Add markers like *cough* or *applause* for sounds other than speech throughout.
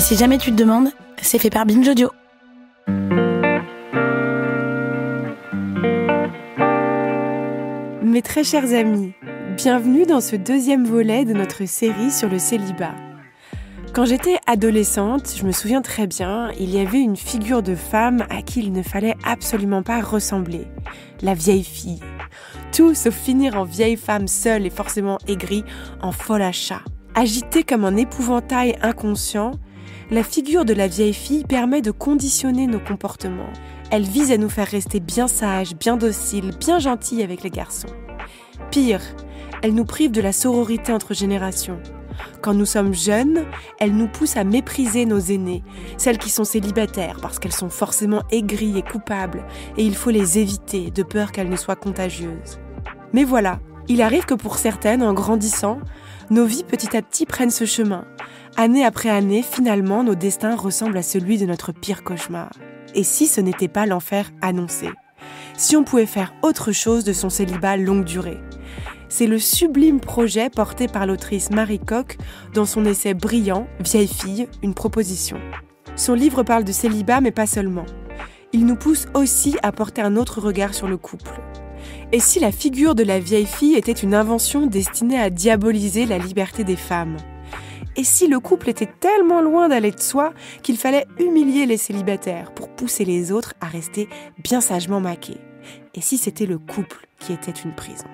Et si jamais tu te demandes, c'est fait par Binge Audio. Mes très chers amis, bienvenue dans ce deuxième volet de notre série sur le célibat. Quand j'étais adolescente, je me souviens très bien, il y avait une figure de femme à qui il ne fallait absolument pas ressembler, la vieille fille. Tout sauf finir en vieille femme seule et forcément aigrie, en folle à chat. Agitée comme un épouvantail inconscient, la figure de la vieille fille permet de conditionner nos comportements. Elle vise à nous faire rester bien sages, bien dociles, bien gentils avec les garçons. Pire, elle nous prive de la sororité entre générations. Quand nous sommes jeunes, elle nous pousse à mépriser nos aînés, celles qui sont célibataires parce qu'elles sont forcément aigries et coupables, et il faut les éviter de peur qu'elles ne soient contagieuses. Mais voilà, il arrive que pour certaines, en grandissant, nos vies petit à petit prennent ce chemin, Année après année, finalement, nos destins ressemblent à celui de notre pire cauchemar. Et si ce n'était pas l'enfer annoncé Si on pouvait faire autre chose de son célibat longue durée C'est le sublime projet porté par l'autrice Marie Koch dans son essai brillant Vieille fille, une proposition. Son livre parle de célibat mais pas seulement. Il nous pousse aussi à porter un autre regard sur le couple. Et si la figure de la vieille fille était une invention destinée à diaboliser la liberté des femmes et si le couple était tellement loin d'aller de soi qu'il fallait humilier les célibataires pour pousser les autres à rester bien sagement maqués Et si c'était le couple qui était une prison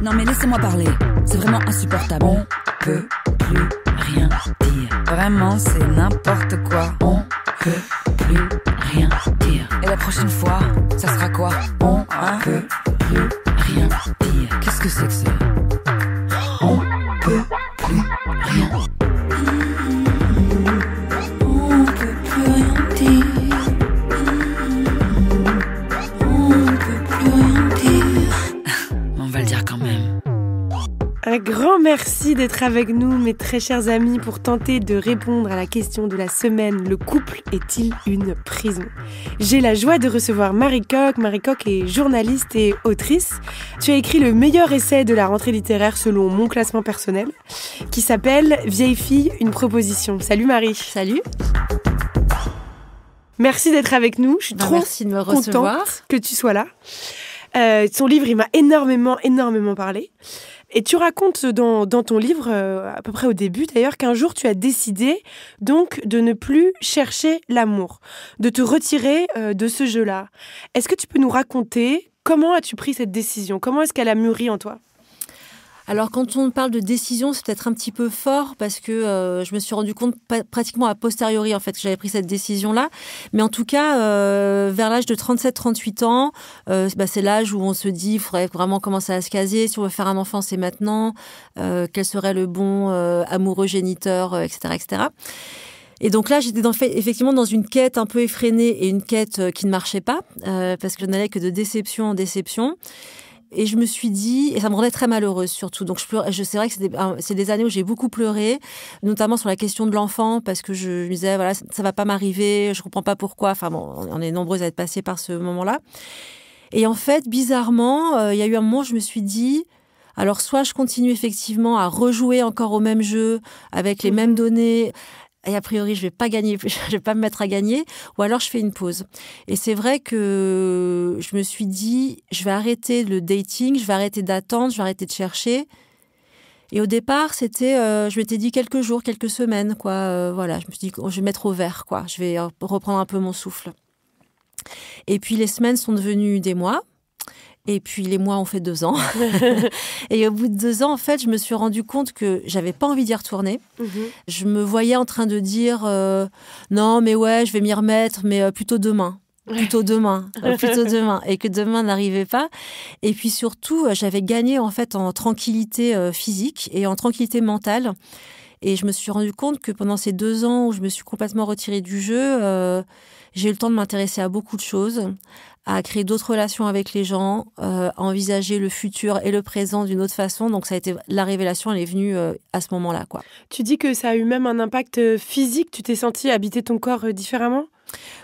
Non mais laissez-moi parler, c'est vraiment insupportable. On peut plus rien dire. Vraiment, c'est n'importe quoi. On peut plus rien dire. Et la prochaine fois, ça sera quoi On hein peut plus rien dire. Qu'est-ce que c'est que ça On peut plus rien. On peut plus rien dire. Un grand merci d'être avec nous, mes très chers amis, pour tenter de répondre à la question de la semaine. Le couple est-il une prison J'ai la joie de recevoir Marie Coq. Marie Coq est journaliste et autrice. Tu as écrit le meilleur essai de la rentrée littéraire selon mon classement personnel, qui s'appelle Vieille fille, une proposition. Salut Marie. Salut. Merci d'être avec nous. Je suis ben, trop contente que tu sois là. Euh, son livre, il m'a énormément, énormément parlé. Et tu racontes dans, dans ton livre, euh, à peu près au début d'ailleurs, qu'un jour tu as décidé donc de ne plus chercher l'amour, de te retirer euh, de ce jeu-là. Est-ce que tu peux nous raconter comment as-tu pris cette décision Comment est-ce qu'elle a mûri en toi alors quand on parle de décision, c'est peut-être un petit peu fort parce que euh, je me suis rendu compte pratiquement a posteriori en fait que j'avais pris cette décision là, mais en tout cas euh, vers l'âge de 37-38 ans, euh, bah, c'est l'âge où on se dit qu'il faudrait vraiment commencer à se caser, si on veut faire un enfant c'est maintenant, euh, quel serait le bon amoureux géniteur, etc., etc. Et donc là, j'étais effectivement dans une quête un peu effrénée et une quête qui ne marchait pas, parce que je n'allais que de déception en déception. Et je me suis dit, et ça me rendait très malheureuse surtout. Donc, je, pleure. je c'est vrai que c'est des, années où j'ai beaucoup pleuré, notamment sur la question de l'enfant, parce que je, me disais, voilà, ça, va pas m'arriver, je comprends pas pourquoi. Enfin, bon, on est nombreuses à être passées par ce moment-là. Et en fait, bizarrement, euh, il y a eu un moment où je me suis dit, alors soit je continue effectivement à rejouer encore au même jeu avec les mmh. mêmes données, et a priori je vais pas gagner, *laughs* je vais pas me mettre à gagner, ou alors je fais une pause. Et c'est vrai que je me suis dit, je vais arrêter le dating, je vais arrêter d'attendre, je vais arrêter de chercher. Et au départ, c'était, euh, je m'étais dit quelques jours, quelques semaines, quoi. Euh, voilà, je me suis dit, oh, je vais mettre au vert, quoi. Je vais euh, reprendre un peu mon souffle. Et puis les semaines sont devenues des mois. Et puis les mois ont fait deux ans. *laughs* et au bout de deux ans, en fait, je me suis rendu compte que j'avais pas envie d'y retourner. Mhm. Je me voyais en train de dire euh, non, mais ouais, je vais m'y remettre, mais euh, plutôt demain. Plutôt demain, *laughs* euh, plutôt demain, et que demain n'arrivait pas. Et puis surtout, j'avais gagné en fait en tranquillité physique et en tranquillité mentale. Et je me suis rendu compte que pendant ces deux ans où je me suis complètement retirée du jeu, j'ai eu le temps de m'intéresser à beaucoup de choses, à créer d'autres relations avec les gens, euh, à envisager le futur et le présent d'une autre façon. Donc ça a été la révélation, elle est venue euh, à ce moment-là, quoi. Tu dis que ça a eu même un impact euh, physique. Tu t'es senti habiter ton corps différemment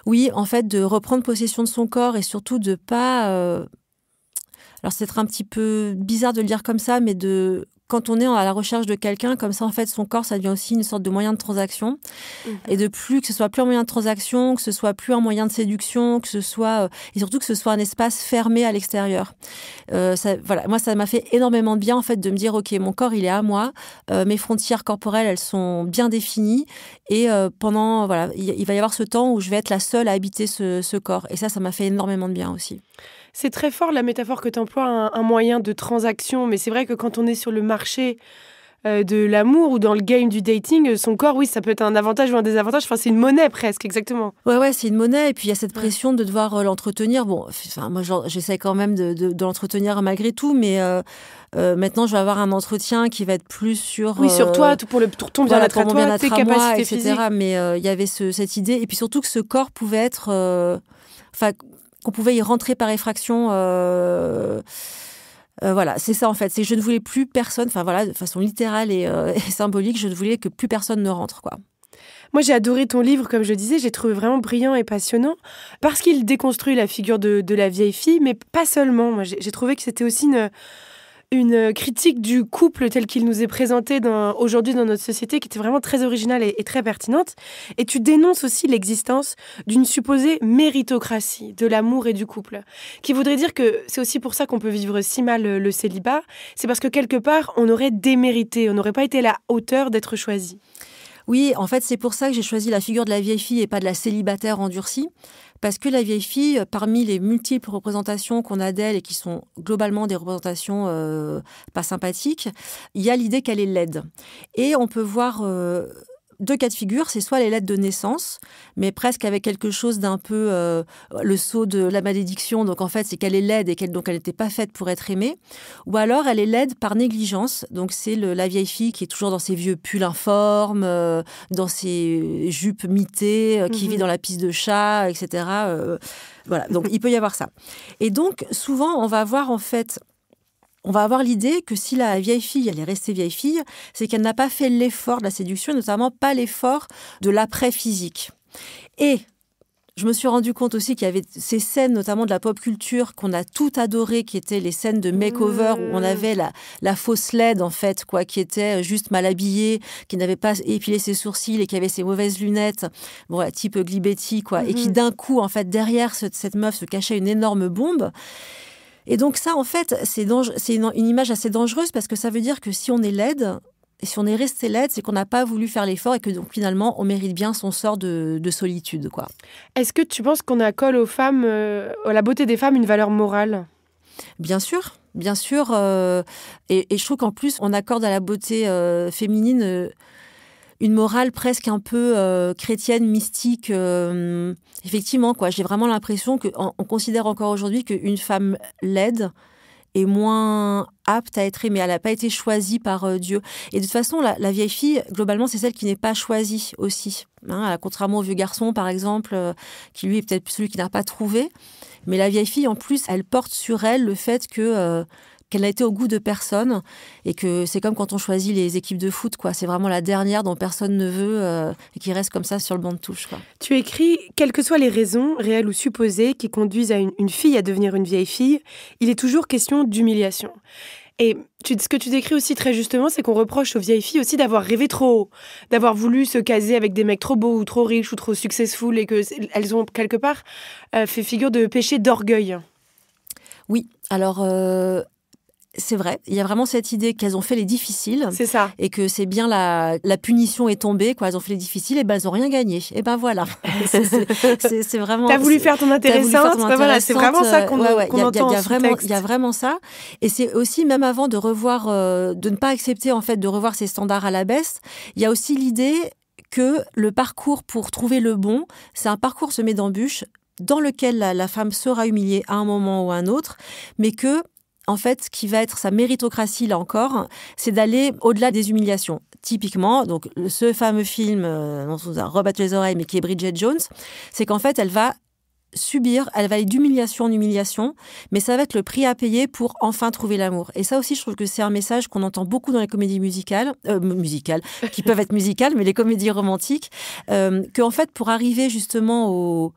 Oui, en fait, de reprendre possession de son corps et surtout de pas. Alors c'est un petit peu bizarre de le dire comme ça, mais de quand on est à la recherche de quelqu'un, comme ça, en fait, son corps, ça devient aussi une sorte de moyen de transaction. Mhm. Et de plus, que ce soit plus un moyen de transaction, que ce soit plus un moyen de séduction, que ce soit, euh, et surtout que ce soit un espace fermé à l'extérieur. Euh, voilà, moi, ça m'a fait énormément de bien, en fait, de me dire, OK, mon corps, il est à moi, euh, mes frontières corporelles, elles sont bien définies, et pendant, voilà, il, va y avoir ce temps où je vais être la seule à habiter ce corps. Et ça, ça m'a fait énormément de bien aussi. C'est très fort la métaphore que tu emploies, un, moyen de transaction, mais c'est vrai que quand on est sur le marché euh, de l'amour ou dans le game du dating, euh, son corps, oui, ça peut être un avantage ou un désavantage. Enfin, c'est une monnaie presque, exactement. Ouais, ouais, c'est une monnaie. Et puis il y a cette pression de devoir euh, l'entretenir. Bon, enfin, moi, j'essaie quand même de, l'entretenir malgré tout, mais maintenant, je vais avoir un entretien qui va être plus sur. Oui, sur toi, tout pour, le, tourton ton bien-être tes capacités Mais il y avait cette idée. Et puis surtout que ce corps pouvait être. Enfin, qu'on pouvait y rentrer par effraction. Euh, euh, voilà, c'est ça en fait. C'est je ne voulais plus personne, enfin voilà, de façon littérale euh, et, symbolique, je ne voulais que plus personne ne rentre, quoi. Moi, j'ai adoré ton livre, comme je disais, j'ai trouvé vraiment brillant et passionnant, parce qu'il déconstruit la figure de, de, la vieille fille, mais pas seulement. Moi, j'ai trouvé que c'était aussi une, une critique du couple tel qu'il nous est présenté aujourd'hui dans notre société qui était vraiment très originale et, très pertinente. Et tu dénonces aussi l'existence d'une supposée méritocratie de l'amour et du couple, qui voudrait dire que c'est aussi pour ça qu'on peut vivre si mal le, euh, le célibat, c'est parce que quelque part on aurait démérité, on n'aurait pas été à la hauteur d'être choisi. Oui, en fait, c'est pour ça que j'ai choisi la figure de la vieille fille et pas de la célibataire endurcie, parce que la vieille fille, euh, parmi les multiples représentations qu'on a d'elle et qui sont globalement des représentations euh, pas sympathiques, il y a l'idée qu'elle est laide. Et on peut voir... Euh, deux cas de figure, c'est soit les lettres de naissance, mais presque avec quelque chose d'un peu euh, le sceau de la malédiction. Donc en fait, c'est qu'elle est laide et qu'elle donc elle n'était pas faite pour être aimée. Ou alors elle est laide par négligence. Donc c'est la vieille fille qui est toujours dans ses vieux pulls informes, euh, dans ses jupes mitées, euh, qui vit mhm. dans la piste de chat, etc. voilà. Donc il peut y avoir ça. Et donc souvent on va avoir en fait on va avoir l'idée que si la vieille fille, elle est restée vieille fille, c'est qu'elle n'a pas fait l'effort de la séduction, notamment pas l'effort de l'après physique. Et je me suis rendu compte aussi qu'il y avait ces scènes, notamment de la pop culture, qu'on a tout adorées, qui étaient les scènes de makeover où on mmh. avait la, fausse LED, en fait, quoi, qui était juste mal habillée, qui n'avait pas épilé ses sourcils et qui avait ses mauvaises lunettes, bon, type Glibetti, quoi, et qui mmh. d'un coup, en fait, derrière cette meuf se cachait une énorme bombe. Et donc ça, en fait, c'est une, image assez dangereuse parce que ça veut dire que si on est laide, et si on est resté laide, c'est qu'on n'a pas voulu faire l'effort et que donc finalement on mérite bien son sort de, solitude. quoi. Est-ce que tu penses qu'on accole aux femmes, euh, à la beauté des femmes, une valeur morale Bien sûr, bien sûr. Euh, et, je trouve qu'en plus on accorde à la beauté euh, féminine une morale presque un peu euh, chrétienne, mystique. Euh, effectivement, quoi, j'ai vraiment l'impression que on considère encore aujourd'hui qu'une femme laide est moins apte à être aimée, elle n'a pas été choisie par euh, Dieu. Et de toute façon, la, vieille fille, globalement, c'est celle qui n'est pas choisie aussi. Hein. contrairement au vieux garçon, par exemple, qui lui est peut-être celui qui n'a pas trouvé. Mais la vieille fille, en plus, elle porte sur elle le fait que qu'elle a été au goût de personne et que c'est comme quand on choisit les équipes de foot, quoi. C'est vraiment la dernière dont personne ne veut euh, et qui reste comme ça sur le banc de touche. Tu écris quelles que soient les raisons, réelles ou supposées, qui conduisent à une, fille à devenir une vieille fille, il est toujours question d'humiliation. Et ce que tu décris aussi très justement, c'est qu'on reproche aux vieilles filles aussi d'avoir rêvé trop haut, d'avoir voulu se caser avec des mecs trop beaux ou trop riches ou trop successful et que elles ont quelque part euh, fait figure de péché d'orgueil. Oui, alors euh, c'est vrai, il y a vraiment cette idée qu'elles ont fait les difficiles. C'est ça. Et que c'est bien la, la, punition est tombée, quoi. Elles ont fait les difficiles et ben elles ont rien gagné. Et ben voilà. *laughs* c'est vraiment. T'as voulu faire ton intéressant. Bah c'est vraiment ça qu'on euh, ouais, Il y, a vraiment ça. Et c'est aussi, même avant de revoir, euh, de ne pas accepter, en fait, de revoir ses standards à la baisse, il y a aussi l'idée que le parcours pour trouver le bon, c'est un parcours semé d'embûches dans lequel la, femme sera humiliée à un moment ou à un autre, mais que en fait, ce qui va être sa méritocratie, là encore, c'est d'aller au-delà des humiliations. Typiquement, donc ce fameux film euh, dont on les oreilles, mais qui est Bridget Jones, c'est qu'en fait, elle va subir, elle va aller d'humiliation en humiliation, mais ça va être le prix à payer pour enfin trouver l'amour. Et ça aussi, je trouve que c'est un message qu'on entend beaucoup dans les comédies musicales, euh, musicales, qui peuvent être *laughs* musicales, mais les comédies romantiques, euh, qu'en fait, pour arriver justement au,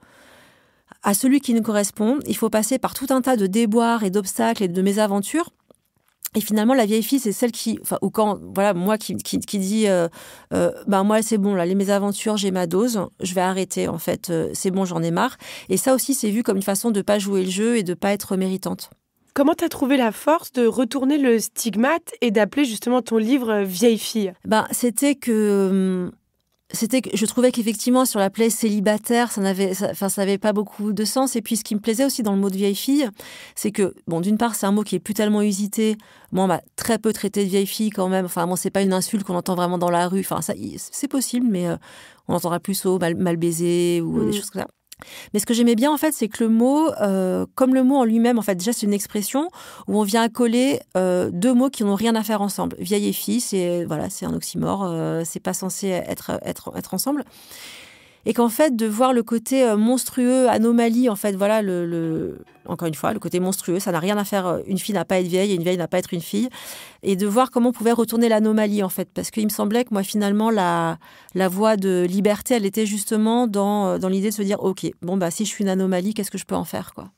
à celui qui nous correspond. Il faut passer par tout un tas de déboires et d'obstacles et de mésaventures. Et finalement, la vieille fille, c'est celle qui, enfin, ou quand, voilà, moi qui, qui, dit, ben moi, c'est bon, là, les mésaventures, j'ai ma dose, je vais arrêter, en fait, euh, c'est bon, j'en ai marre. Et ça aussi, c'est vu comme une façon de pas jouer le jeu et de pas être méritante. Comment t'as trouvé la force de retourner le stigmate et d'appeler justement ton livre Vieille fille Ben, c'était que hum, c'était que je trouvais qu'effectivement sur la plaie célibataire, ça n'avait, enfin, pas beaucoup de sens. Et puis ce qui me plaisait aussi dans le mot de vieille fille, c'est que bon, d'une part, c'est un mot qui est plus tellement usité. Moi, très peu traité de vieille fille quand même. Enfin, moi c'est pas une insulte qu'on entend vraiment dans la rue. Enfin, ça, c'est possible, mais euh, on entendra plus au mal, baisé ou mmh. des choses comme ça. Mais ce que j'aimais bien en fait, c'est que le mot, euh, comme le mot en lui-même, en fait, déjà c'est une expression où on vient coller euh, deux mots qui n'ont rien à faire ensemble. Vieille et fille, c'est voilà, c'est un oxymore, euh, c'est pas censé être être être ensemble et qu'en fait de voir le côté euh, monstrueux, anomalie, en fait voilà le, encore une fois le côté monstrueux, ça n'a rien à faire. Euh, une fille n'a pas à être vieille et une vieille n'a pas à être une fille, et de voir comment on pouvait retourner l'anomalie en fait, parce qu'il me semblait que moi finalement la la voie de liberté, elle était justement dans euh, dans l'idée de se dire ok bon bah si je suis une anomalie, qu'est-ce que je peux en faire quoi.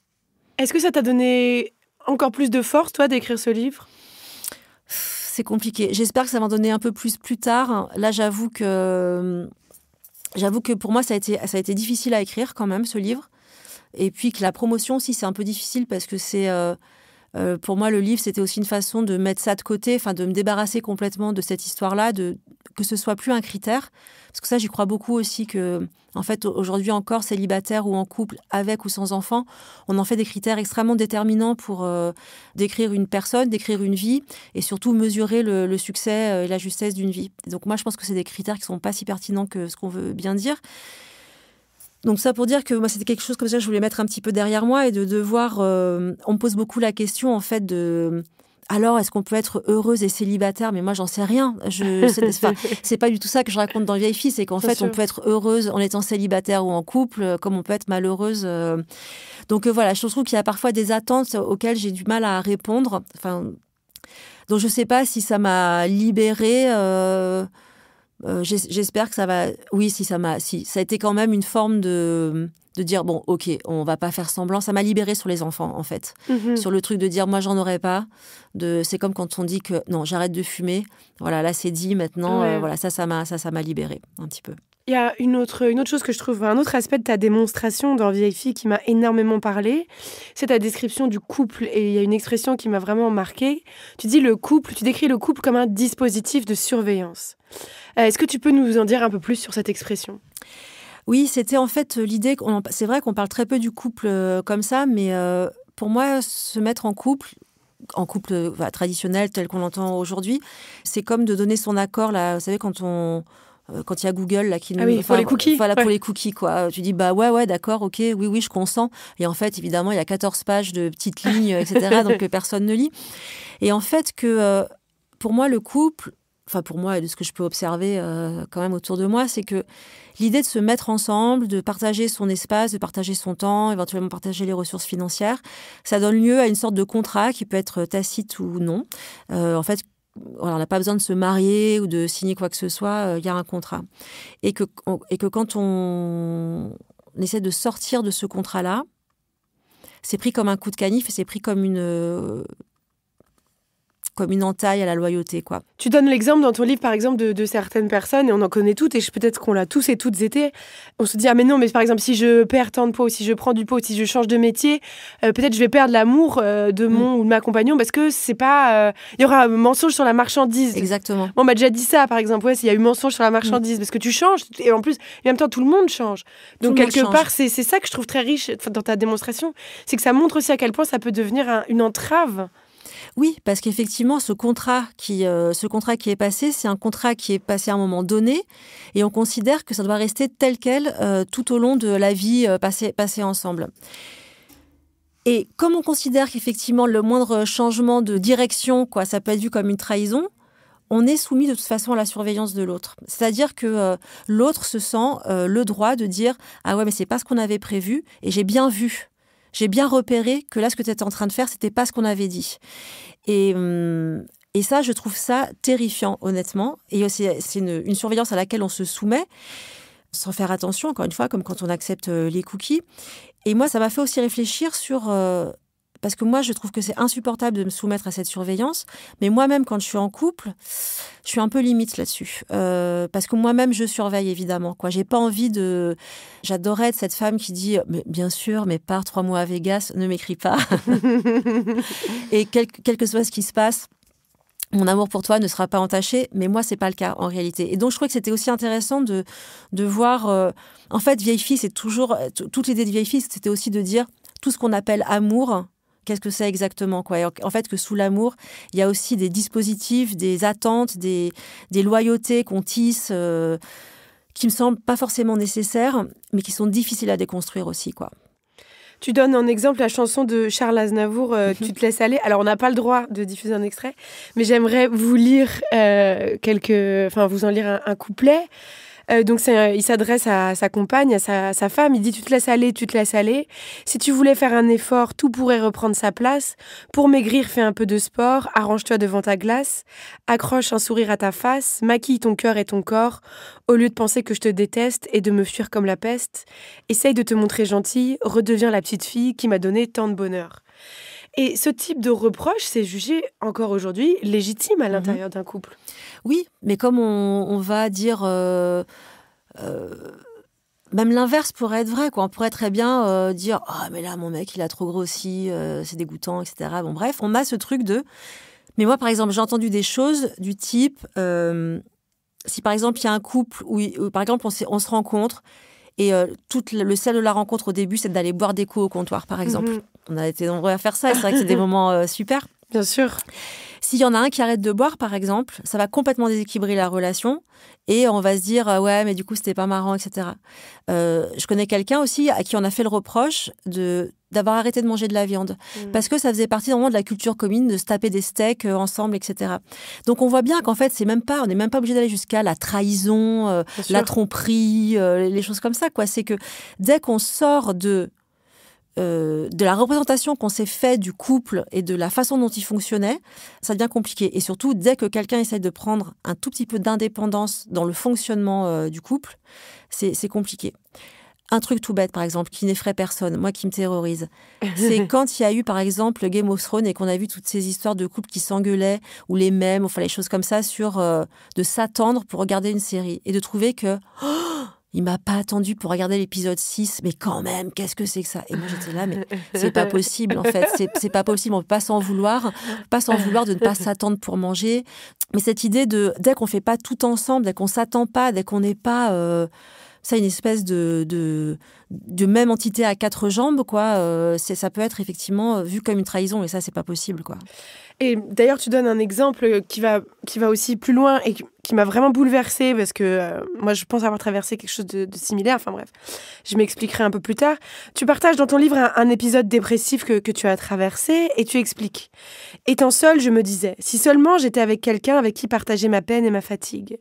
Est-ce que ça t'a donné encore plus de force toi d'écrire ce livre? C'est compliqué. J'espère que ça m'en en un peu plus plus tard. Là, j'avoue que J'avoue que pour moi, ça a, été, ça a été difficile à écrire quand même, ce livre. Et puis que la promotion aussi, c'est un peu difficile parce que c'est. Euh, euh, pour moi, le livre, c'était aussi une façon de mettre ça de côté, enfin de me débarrasser complètement de cette histoire-là, de que ce soit plus un critère. Parce que ça, j'y crois beaucoup aussi que, en fait, aujourd'hui encore, célibataire ou en couple, avec ou sans enfant, on en fait des critères extrêmement déterminants pour euh, décrire une personne, décrire une vie et surtout mesurer le, succès euh, et la justesse d'une vie. donc moi, je pense que c'est des critères qui sont pas si pertinents que ce qu'on veut bien dire. Donc ça pour dire que moi c'était quelque chose comme ça que je voulais mettre un petit peu derrière moi et de devoir. Euh, on me pose beaucoup la question en fait de. Alors, est-ce qu'on peut être heureuse et célibataire Mais moi, j'en sais rien. Je, *laughs* c'est pas du tout ça que je raconte dans Vieille Fille. C'est qu'en fait, on peut être heureuse en étant célibataire ou en couple, euh, comme on peut être malheureuse. Euh. Donc voilà, je trouve qu'il y a parfois des attentes auxquelles j'ai du mal à répondre. Enfin, donc je sais pas si ça m'a libérée. Euh, j'espère que ça va. Oui, si ça m'a. Si ça a été quand même une forme de de dire bon, ok, on va pas faire semblant. Ça m'a libéré sur les enfants en fait, mhm. sur le truc de dire moi j'en aurais pas. De c'est comme quand on dit que non j'arrête de fumer. Voilà, là c'est dit maintenant. Euh, voilà ça ça m'a ça ça m'a libéré un petit peu. Il y a une autre, une autre chose que je trouve, un autre aspect de ta démonstration dans Vieille fille qui m'a énormément parlé, c'est ta description du couple. Et il y a une expression qui m'a vraiment marquée. Tu dis le couple, tu décris le couple comme un dispositif de surveillance. Euh, est-ce que tu peux nous en dire un peu plus sur cette expression Oui, c'était en fait euh, l'idée. C'est vrai qu'on parle très peu du couple euh, comme ça, mais pour moi, se mettre en couple, en couple traditionnel tel qu'on l'entend aujourd'hui, c'est comme de donner son accord. Là, vous savez, quand on euh, quand il y a Google là qui ah nous pour les cookies voilà pour les cookies quoi tu dis bah ouais ouais d'accord ok oui oui je consens et en fait évidemment il y a 14 pages de petites lignes etc *laughs* donc euh, personne ne lit et en fait que euh, pour moi le couple enfin pour moi et de ce que je peux observer quand même autour de moi c'est que l'idée de se mettre ensemble de partager son espace de partager son temps éventuellement partager les ressources financières ça donne lieu à une sorte de contrat qui peut être tacite ou non en fait on n'a pas besoin de se marier ou de signer quoi que ce soit, euh, il y a un contrat. Et que, et que quand on, essaie de sortir de ce contrat-là, c'est pris comme un coup de canif et c'est pris comme une, euh, comme une entaille à la loyauté. quoi. Tu donnes l'exemple dans ton livre, par exemple, de, certaines personnes, et on en connaît toutes, et peut-être qu'on l'a tous et toutes été. On se dit, ah mais non, mais par exemple, si je perds tant de peau, si je prends du pot, si je change de métier, euh, peut-être je vais perdre l'amour euh, de mm. mon ou de ma compagnon, parce que c'est pas... Il euh, y aura un mensonge sur la marchandise. Exactement. on m'a déjà dit ça, par exemple, ouais, il y a eu mensonge sur la marchandise, mm. parce que tu changes, et en plus, en même temps, tout le monde change. Donc, quelque part, c'est ça que je trouve très riche dans ta démonstration, c'est que ça montre aussi à quel point ça peut devenir une entrave. Oui, parce qu'effectivement, ce contrat qui, euh, ce contrat qui est passé, c'est un contrat qui est passé à un moment donné, et on considère que ça doit rester tel quel euh, tout au long de la vie euh, passée, ensemble. Et comme on considère qu'effectivement le moindre changement de direction, quoi, ça peut être vu comme une trahison, on est soumis de toute façon à la surveillance de l'autre. C'est-à-dire que l'autre se sent le droit de dire ah ouais mais c'est pas ce qu'on avait prévu et j'ai bien vu j'ai bien repéré que là, ce que tu étais en train de faire, c'était pas ce qu'on avait dit. Et, hum, et ça, je trouve ça terrifiant, honnêtement. Et c'est une, surveillance à laquelle on se soumet sans faire attention, encore une fois, comme quand on accepte euh, les cookies. Et moi, ça m'a fait aussi réfléchir sur euh, parce que moi, je trouve que c'est insupportable de me soumettre à cette surveillance. Mais moi-même, quand je suis en couple, je suis un peu limite là-dessus. Euh, parce que moi-même, je surveille, évidemment. Quoi. J'ai pas envie de. J'adorais être cette femme qui dit Bien sûr, mais pars trois mois à Vegas, ne m'écris pas. *laughs* Et quel, que soit ce qui se passe, mon amour pour toi ne sera pas entaché, mais moi, c'est pas le cas en réalité. Et donc, je crois que c'était aussi intéressant de, de voir. Euh, en fait, vieille fille, c'est toujours. Toute l'idée de vieille fille, c'était aussi de dire tout ce qu'on appelle amour, qu'est-ce que c'est exactement quoi. en fait, que sous l'amour, il y a aussi des dispositifs, des attentes, des, des loyautés qu'on tisse, qui euh, qui me semblent pas forcément nécessaires, mais qui sont difficiles à déconstruire aussi, quoi. Tu donnes en exemple la chanson de Charles Aznavour, euh, mhm. Tu te laisses aller. Alors, on n'a pas le droit de diffuser un extrait, mais j'aimerais vous lire euh, quelques. Enfin, vous en lire un couplet. Euh, donc euh, il s'adresse à sa compagne, à sa, sa, femme, il dit tu te laisses aller, tu te laisses aller. Si tu voulais faire un effort, tout pourrait reprendre sa place. Pour maigrir, fais un peu de sport, arrange-toi devant ta glace, accroche un sourire à ta face, maquille ton cœur et ton corps, au lieu de penser que je te déteste et de me fuir comme la peste. Essaye de te montrer gentille, redeviens la petite fille qui m'a donné tant de bonheur. Et ce type de reproche, c'est jugé encore aujourd'hui légitime à mhm. l'intérieur d'un couple. Oui, mais comme on, va dire... Euh, euh, même l'inverse pourrait être vrai, quoi. On pourrait très bien euh, dire Ah, mais là, mon mec, il a trop grossi, c'est dégoûtant, etc. Bon, bref, on a ce truc de. Mais moi, par exemple, j'ai entendu des choses du type Si par exemple, il y a un couple où, par exemple, on, on se rencontre et toute le, sel de la rencontre au début, c'est d'aller boire des coups au comptoir, par exemple. Mhm on a été nombreux à faire ça et c'est vrai que c'est des *laughs* moments euh, super. Bien sûr. S'il y en a un qui arrête de boire, par exemple, ça va complètement déséquilibrer la relation et on va se dire euh, ouais, mais du coup c'était pas marrant, etc. Euh, je connais quelqu'un aussi à qui on a fait le reproche de d'avoir arrêté de manger de la viande hmm. parce que ça faisait partie vraiment de la culture commune de se taper des steaks ensemble, etc. Donc on voit bien qu'en fait c'est même pas, on n'est même pas obligé d'aller jusqu'à la trahison, la tromperie, les choses comme ça. Quoi, c'est que dès qu'on sort de euh, de la représentation qu'on s'est fait du couple et de la façon dont il fonctionnait, ça devient compliqué. Et surtout, dès que quelqu'un essaie de prendre un tout petit peu d'indépendance dans le fonctionnement euh, du couple, c'est compliqué. Un truc tout bête, par exemple, qui n'effraie personne, moi qui me terrorise, c'est *laughs* quand il y a eu, par exemple, Game of Thrones et qu'on a vu toutes ces histoires de couples qui s'engueulaient ou les mêmes, enfin les choses comme ça, sur euh, de s'attendre pour regarder une série et de trouver que oh, il m'a pas attendu pour regarder l'épisode 6, mais quand même, qu'est-ce que c'est que ça Et moi j'étais là, mais c'est pas possible en fait, c'est pas possible, on peut pas s'en vouloir, pas s'en vouloir de ne pas s'attendre pour manger. Mais cette idée de dès qu'on fait pas tout ensemble, dès qu'on s'attend pas, dès qu'on n'est pas euh, ça une espèce de, de, même entité à quatre jambes quoi, euh, ça peut être effectivement euh, vu comme une trahison mais ça c'est pas possible quoi. Et d'ailleurs, tu donnes un exemple qui va, qui va aussi plus loin et qui m'a vraiment bouleversée parce que euh, moi, je pense avoir traversé quelque chose de, similaire. Enfin bref, je m'expliquerai un peu plus tard. Tu partages dans ton livre un, épisode dépressif que, que, tu as traversé et tu expliques. Étant seule, je me disais, si seulement j'étais avec quelqu'un avec qui partager ma peine et ma fatigue.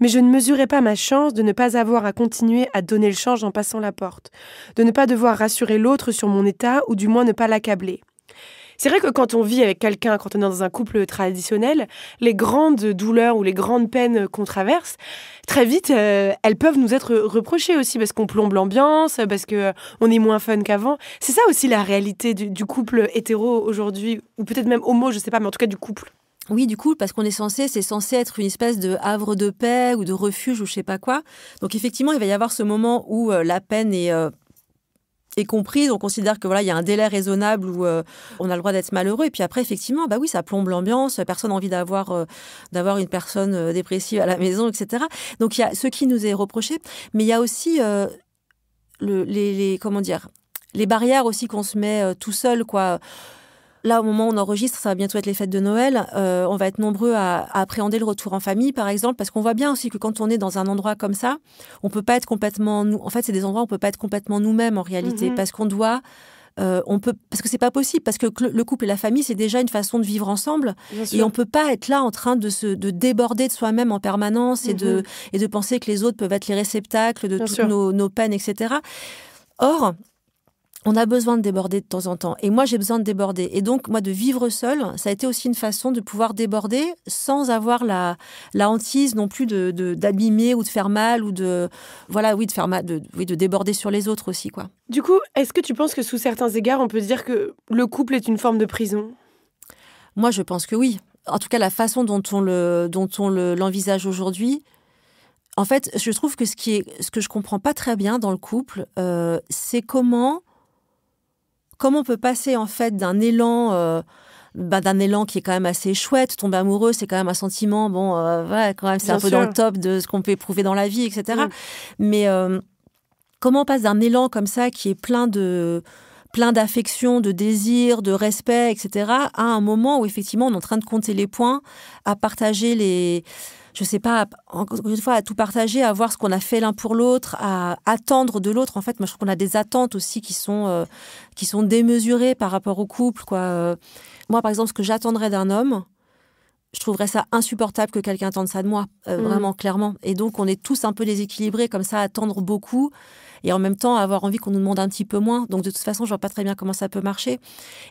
Mais je ne mesurais pas ma chance de ne pas avoir à continuer à donner le change en passant la porte, de ne pas devoir rassurer l'autre sur mon état ou du moins ne pas l'accabler. C'est vrai que quand on vit avec quelqu'un, quand on est dans un couple traditionnel, les grandes douleurs ou les grandes peines qu'on traverse, très vite, euh, elles peuvent nous être reprochées aussi parce qu'on plombe l'ambiance, parce que euh, on est moins fun qu'avant. C'est ça aussi la réalité du, couple hétéro aujourd'hui, ou peut-être même homo, je ne sais pas, mais en tout cas du couple. Oui, du coup, parce qu'on est censé, c'est censé être une espèce de havre de paix ou de refuge ou je sais pas quoi. Donc effectivement, il va y avoir ce moment où euh, la peine est est comprise. On considère que voilà, il y a un délai raisonnable où euh, on a le droit d'être malheureux. Et puis après, effectivement, bah oui, ça plombe l'ambiance. Personne n'a envie d'avoir euh, d'avoir une personne euh, dépressive à la maison, etc. Donc il y a ce qui nous est reproché, mais il y a aussi les, les, comment dire les barrières aussi qu'on se met tout seul, quoi Là, au moment où on enregistre, ça va bientôt être les fêtes de Noël. Euh, on va être nombreux à, appréhender le retour en famille, par exemple, parce qu'on voit bien aussi que quand on est dans un endroit comme ça, on peut pas être complètement nous. En fait, c'est des endroits où on peut pas être complètement nous-mêmes en réalité, mhm. parce qu'on doit. Euh, on peut parce que c'est pas possible parce que le couple et la famille c'est déjà une façon de vivre ensemble et on peut pas être là en train de se de déborder de soi-même en permanence et de mhm. et de penser que les autres peuvent être les réceptacles de toutes nos, nos peines etc. Or, on a besoin de déborder de temps en temps. Et moi, j'ai besoin de déborder. Et donc, moi, de vivre seul, ça a été aussi une façon de pouvoir déborder sans avoir la, la hantise non plus de d'abîmer ou de faire mal ou de voilà, oui, de faire mal, de, de déborder sur les autres aussi, quoi. Du coup, est-ce que tu penses que sous certains égards, on peut dire que le couple est une forme de prison Moi, je pense que oui. En tout cas, la façon dont on le l'envisage aujourd'hui, en fait, je trouve que ce qui est ce que je comprends pas très bien dans le couple, euh, c'est comment comment on peut passer en fait d'un élan euh, bah, d'un élan qui est quand même assez chouette tomber amoureux c'est quand même un sentiment bon euh, quand même c'est un peu dans le top de ce qu'on peut éprouver dans la vie etc mm. mais euh, comment on passe d'un élan comme ça qui est plein de plein d'affection, de désir, de respect, etc., à un moment où effectivement on est en train de compter les points, à partager les, je sais pas, encore une fois, à tout partager, à voir ce qu'on a fait l'un pour l'autre, à attendre de l'autre. En fait, moi, je trouve qu'on a des attentes aussi qui sont, euh, qui sont démesurées par rapport au couple, quoi. Euh, moi, par exemple, ce que j'attendrais d'un homme, je trouverais ça insupportable que quelqu'un attende ça de moi, euh, mm. vraiment clairement. Et donc, on est tous un peu déséquilibrés comme ça, à attendre beaucoup et en même temps avoir envie qu'on nous demande un petit peu moins. Donc, de toute façon, je vois pas très bien comment ça peut marcher.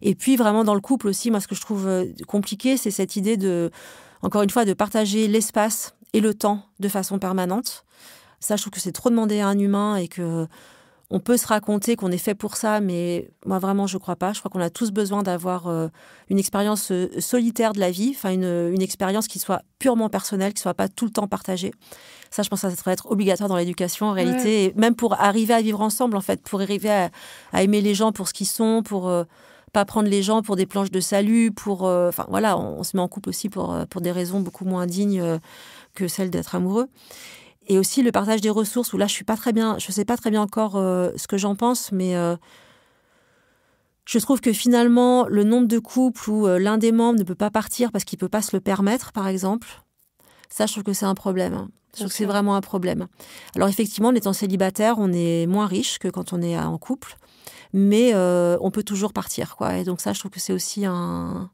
Et puis, vraiment dans le couple aussi, moi, ce que je trouve compliqué, c'est cette idée de encore une fois, de partager l'espace et le temps de façon permanente. Ça, je trouve que c'est trop demandé à un humain et que on peut se raconter qu'on est fait pour ça, mais moi vraiment, je crois pas. Je crois qu'on a tous besoin d'avoir euh, une expérience euh, solitaire de la vie, enfin une, expérience qui soit purement personnelle, qui soit pas tout le temps partagée. Ça, je pense que ça devrait être obligatoire dans l'éducation en réalité, et même pour arriver à vivre ensemble, en fait, pour arriver à aimer les gens pour ce qu'ils sont, pour euh, pas prendre les gens pour des planches de salut, pour... Euh, voilà, on, se met en couple aussi pour, euh, pour des raisons beaucoup moins dignes euh, que celles d'être amoureux. Et aussi le partage des ressources, où là je suis pas très bien, je sais pas très bien encore ce que j'en pense, mais je trouve que finalement le nombre de couples où l'un des membres ne peut pas partir parce qu'il ne peut pas se le permettre, par exemple, ça, je trouve que c'est un problème. Hein. Je trouve que c'est vraiment un problème. Alors effectivement, en étant célibataire, on est moins riche que quand on est euh, en couple, mais euh, on peut toujours partir, quoi. Et donc ça, je trouve que c'est aussi un,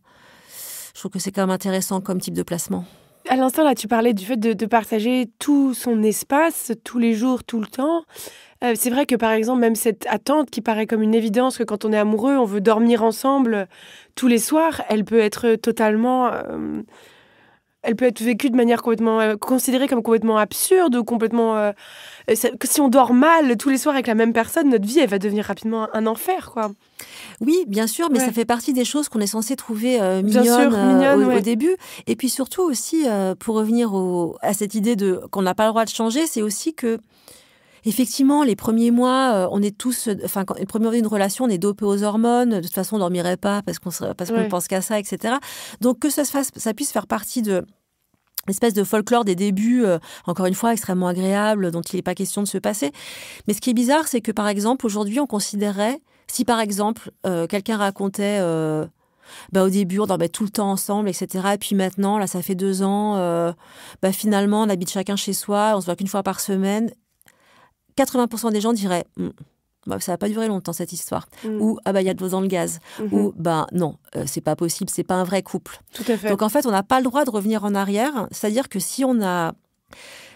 je trouve que c'est quand même intéressant comme type de placement. À l'instant, là, tu parlais du fait de, partager tout son espace, tous les jours, tout le temps. Euh, c'est vrai que, par exemple, même cette attente qui paraît comme une évidence que quand on est amoureux, on veut dormir ensemble tous les soirs, elle peut être totalement elle peut être vécue de manière complètement euh, considérée comme complètement absurde ou complètement euh, si on dort mal tous les soirs avec la même personne, notre vie elle va devenir rapidement un enfer quoi. Oui, bien sûr, mais ça fait partie des choses qu'on est censé trouver euh, euh au, début. Et puis surtout aussi, pour revenir à cette idée de qu'on n'a pas le droit de changer, c'est aussi que Effectivement, les premiers mois, euh, on est tous, euh, enfin, quand, les premiers mois d'une relation, on est dopé aux hormones. De toute façon, on dormirait pas parce qu'on parce pense qu'à ça, etc. Donc que ça puisse faire partie de l'espèce de folklore des débuts, euh, encore une fois, extrêmement agréable, dont il n'est pas question de se passer. Mais ce qui est bizarre, c'est que par exemple, aujourd'hui, on considérait, si par exemple, quelqu'un racontait... Bah, au début, on dormait tout le temps ensemble, etc. Et puis maintenant, là, ça fait deux ans, bah, finalement, on habite chacun chez soi, on se voit qu'une fois par semaine. 80% des gens diraient hmm, bah, ça va pas duré longtemps cette histoire. Hmm. Ou ah bah il y a de l'eau dans le gaz. Mhm. Ou ben non, euh, c'est pas possible, c'est pas un vrai couple. Donc en fait, on n'a pas le droit de revenir en arrière. C'est-à-dire que si on a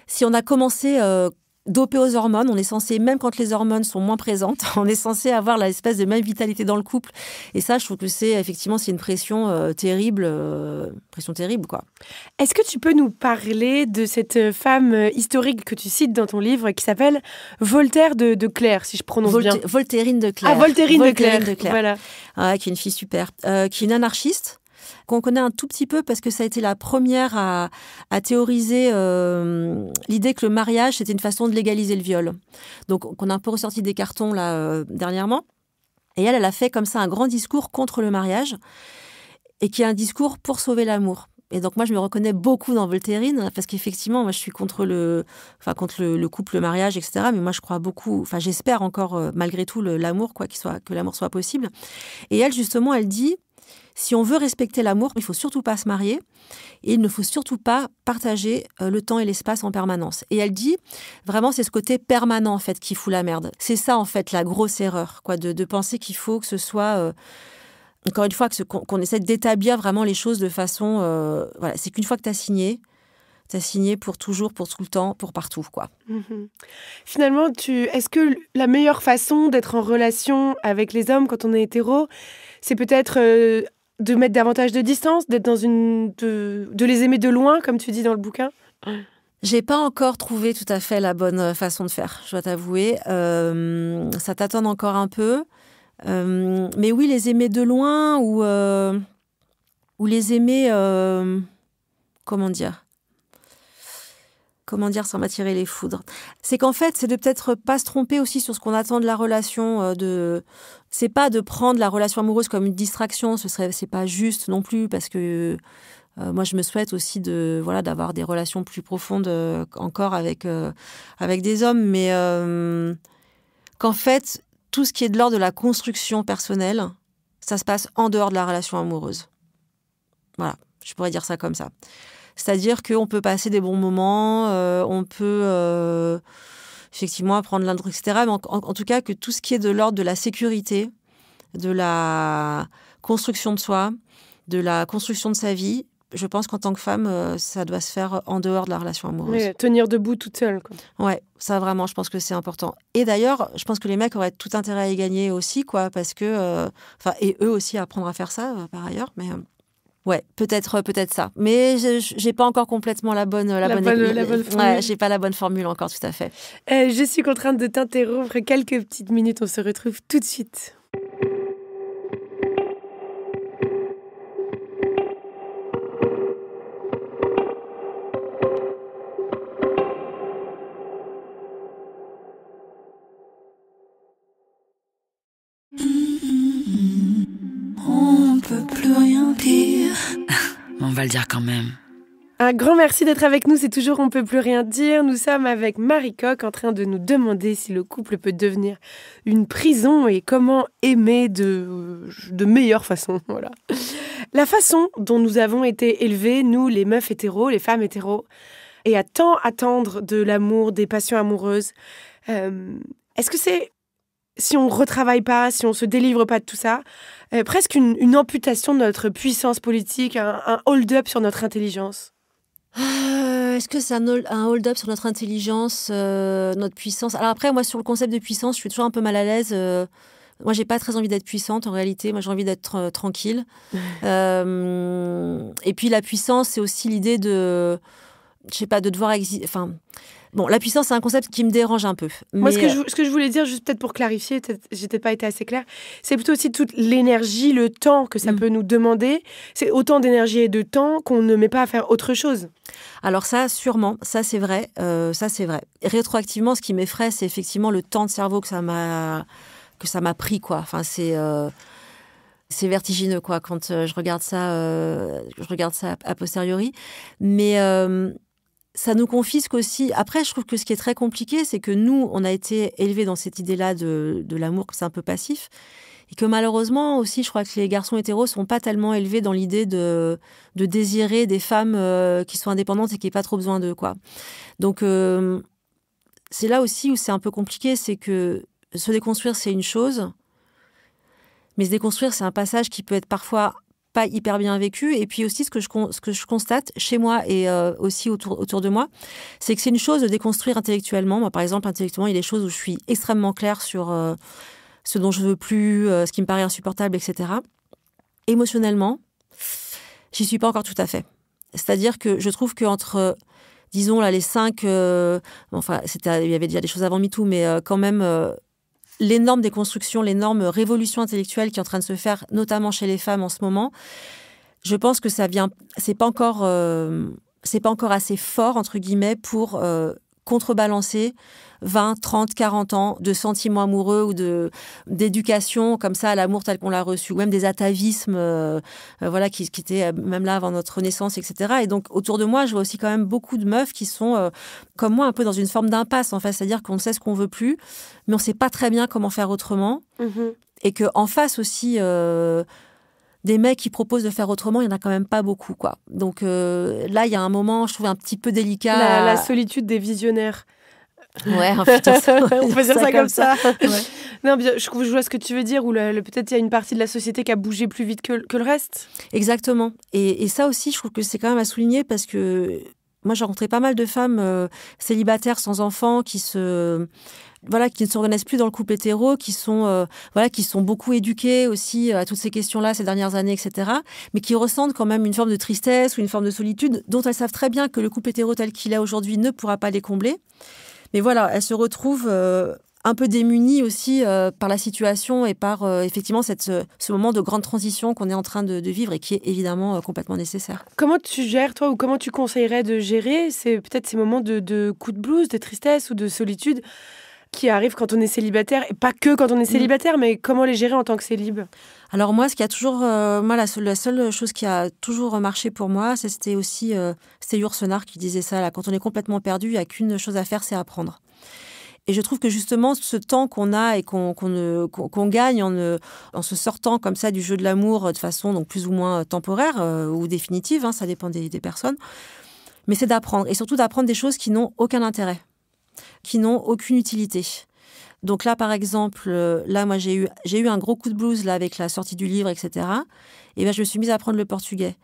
si on a commencé euh, dopé aux hormones. On est censé, même quand les hormones sont moins présentes, *laughs* on est censé avoir espèce de même vitalité dans le couple. Et ça, je trouve que c'est effectivement c'est une pression euh, terrible, euh, pression terrible quoi. Est-ce que tu peux nous parler de cette femme euh, historique que tu cites dans ton livre qui s'appelle Voltaire de, Claire, si je prononce bien. Voltaire ah, de Claire. Ah, de Claire. De Voilà. qui est une fille super, qui est une anarchiste qu'on connaît un tout petit peu parce que ça a été la première à, théoriser euh, l'idée que le mariage, c'était une façon de légaliser le viol. Donc, qu'on a un peu ressorti des cartons là euh, dernièrement. Et elle, elle a fait comme ça un grand discours contre le mariage et qui est un discours pour sauver l'amour. Et donc moi, je me reconnais beaucoup dans Voltairine, parce qu'effectivement, moi, je suis contre le, enfin, contre le, couple, le mariage, etc. Mais moi, je crois beaucoup, enfin, j'espère encore, euh, malgré tout, l'amour, quoi, qu'il soit, que l'amour soit possible. Et elle, justement, elle dit, si on veut respecter l'amour, il faut surtout pas se marier et il ne faut surtout pas partager euh, le temps et l'espace en permanence. Et elle dit, vraiment, c'est ce côté permanent en fait qui fout la merde. C'est ça en fait la grosse erreur, quoi, de, penser qu'il faut que ce soit euh, encore une fois, qu'on essaie d'établir vraiment les choses de façon, euh, voilà, c'est qu'une fois que tu as signé, tu as signé pour toujours, pour tout le temps, pour partout, quoi. Mhm. Finalement, tu, est-ce que la meilleure façon d'être en relation avec les hommes quand on est hétéro, c'est peut-être de mettre davantage de distance, d'être dans une de, les aimer de loin, comme tu dis dans le bouquin. J'ai pas encore trouvé tout à fait la bonne euh, façon de faire. Je dois t'avouer, euh, ça t'attend encore un peu. Euh, mais oui, les aimer de loin ou ou les aimer, comment dire comment dire, sans m'attirer les foudres. C'est qu'en fait, c'est de peut-être pas se tromper aussi sur ce qu'on attend de la relation, de, c'est pas de prendre la relation amoureuse comme une distraction, ce serait c'est pas juste non plus parce que euh, moi je me souhaite aussi de voilà d'avoir des relations plus profondes euh, encore avec euh, avec des hommes mais qu'en fait tout ce qui est de l'ordre de la construction personnelle, ça se passe en dehors de la relation amoureuse. Voilà, je pourrais dire ça comme ça. C'est-à-dire qu'on peut passer des bons moments, on peut effectivement à prendre l'intro, etc. en, tout cas, que tout ce qui est de l'ordre de la sécurité, de la construction de soi, de la construction de sa vie, je pense qu'en tant que femme, euh, ça doit se faire en dehors de la relation amoureuse. Oui, tenir debout toute seule. Quoi. Ouais, ça vraiment, je pense que c'est important. Et d'ailleurs, je pense que les mecs auraient tout intérêt à y gagner aussi, quoi, parce que, euh, enfin, et eux aussi apprendre à faire ça euh, par ailleurs, mais. Ouais, peut-être euh, peut-être ça. Mais je n'ai pas encore complètement la bonne euh, la, bonne, formule. Ouais, j'ai pas la bonne formule encore tout à fait. Euh, je suis contrainte de t'interrompre quelques petites minutes, on se retrouve tout de suite. quand même. Un grand merci d'être avec nous, c'est toujours On peut plus rien dire. Nous sommes avec Marie Coq en train de nous demander si le couple peut devenir une prison et comment aimer de, de meilleure façon. *laughs* Voilà. La façon dont nous avons été élevés, nous les meufs hétéros, les femmes hétéros, et à tant attendre de l'amour, des passions amoureuses, euh, est-ce que c'est si on retravaille pas, si on se délivre pas de tout ça, euh, presque une, amputation de notre puissance politique, un, hold-up sur notre intelligence. Est-ce que c'est un, hold-up sur notre intelligence, notre puissance Alors après, moi, sur le concept de puissance, je suis toujours un peu mal à l'aise. Euh. moi, j'ai pas très envie d'être puissante en réalité. Moi, j'ai envie d'être euh, tranquille. *laughs* et puis, la puissance, c'est aussi l'idée de, je sais pas, de devoir, enfin, Bon, la puissance, c'est un concept qui me dérange un peu. Moi, ce que, je, voulais dire, juste peut-être pour clarifier, peut-être pas été assez claire, c'est plutôt aussi toute l'énergie, le temps que ça mm. peut nous demander. C'est autant d'énergie et de temps qu'on ne met pas à faire autre chose. Alors ça, sûrement, ça c'est vrai, euh, ça c'est vrai. Rétroactivement, ce qui m'effraie, c'est effectivement le temps de cerveau que ça m'a que ça m'a pris, quoi. Enfin, c'est euh, vertigineux quoi quand euh, je regarde ça je regarde ça a posteriori mais ça nous confisque aussi. Après, je trouve que ce qui est très compliqué, c'est que nous, on a été élevés dans cette idée-là de, l'amour, que c'est un peu passif. Et que malheureusement aussi, je crois que les garçons hétéros sont pas tellement élevés dans l'idée de, de désirer des femmes euh, qui sont indépendantes et qui n'aient pas trop besoin d'eux. quoi. Donc, euh, c'est là aussi où c'est un peu compliqué, c'est que se déconstruire, c'est une chose. Mais se déconstruire, c'est un passage qui peut être parfois pas hyper bien vécu. Et puis aussi, ce que je, ce que je constate chez moi et euh, aussi autour, autour de moi, c'est que c'est une chose de déconstruire intellectuellement. Moi, par exemple, intellectuellement, il y a des choses où je suis extrêmement claire sur euh, ce dont je veux plus, euh, ce qui me paraît insupportable, etc. Émotionnellement, j'y suis pas encore tout à fait. C'est-à-dire que je trouve qu'entre disons là les cinq, enfin il y avait déjà des choses avant MeToo, mais quand même les normes des constructions, les normes révolution intellectuelle qui est en train de se faire, notamment chez les femmes en ce moment, je pense que ça vient, c'est pas encore, euh, c'est pas encore assez fort entre guillemets pour euh, contrebalancer 20, 30, 40 ans de sentiments amoureux ou de d'éducation comme ça à l'amour tel qu'on l'a reçu, ou même des atavismes, euh, euh, voilà, qui, étaient euh, même là avant notre naissance, etc. Et donc autour de moi, je vois aussi quand même beaucoup de meufs qui sont comme moi un peu dans une forme d'impasse en fait, c'est-à-dire qu'on sait ce qu'on veut plus, mais on ne sait pas très bien comment faire autrement, mmh et que en face aussi des mecs qui proposent de faire autrement, il n'y en a quand même pas beaucoup. quoi. Donc euh, là, il y a un moment, je trouve un petit peu délicat. La, solitude des visionnaires. Ouais, *laughs* on, peut dire ça, comme ça. Non, je, vois ce que tu veux dire, ou peut-être il y a une partie de la société qui a bougé plus vite que, le reste. Exactement. Et, et, ça aussi, je trouve que c'est quand même à souligner parce que moi, j'ai rencontré pas mal de femmes euh, célibataires sans enfants qui se voilà qui ne se reconnaissent plus dans le couple hétéro, qui sont euh, voilà qui sont beaucoup éduquées aussi euh, à toutes ces questions-là ces dernières années, etc. Mais qui ressentent quand même une forme de tristesse ou une forme de solitude dont elles savent très bien que le couple hétéro tel qu'il est aujourd'hui ne pourra pas les combler. Mais voilà, elles se retrouvent un peu démunis aussi euh, par la situation et par euh, effectivement ce, moment de grande transition qu'on est en train de, vivre et qui est évidemment euh, complètement nécessaire. Comment tu gères, toi, ou comment tu conseillerais de gérer ces, peut-être ces moments de, de coup de blues, de tristesse ou de solitude qui arrivent quand on est célibataire, et pas que quand on est mm. célibataire, mais comment les gérer en tant que célib Alors moi, ce qui a toujours, la, seule chose qui a toujours marché pour moi, c'était aussi, c'est c'était qui disait ça, là, quand on est complètement perdu, il n'y a qu'une chose à faire, c'est apprendre. Et je trouve que justement, ce temps qu'on a et qu'on gagne en, en, se sortant comme ça du jeu de l'amour euh, de façon donc plus ou moins euh, temporaire euh, ou définitive, hein, ça dépend des, personnes, mais c'est d'apprendre et surtout d'apprendre des choses qui n'ont aucun intérêt, qui n'ont aucune utilité. Donc là, par exemple, là, moi, j'ai eu, eu un gros coup de blues là avec la sortie du livre, etc. Et bien, je me suis mise à apprendre le portugais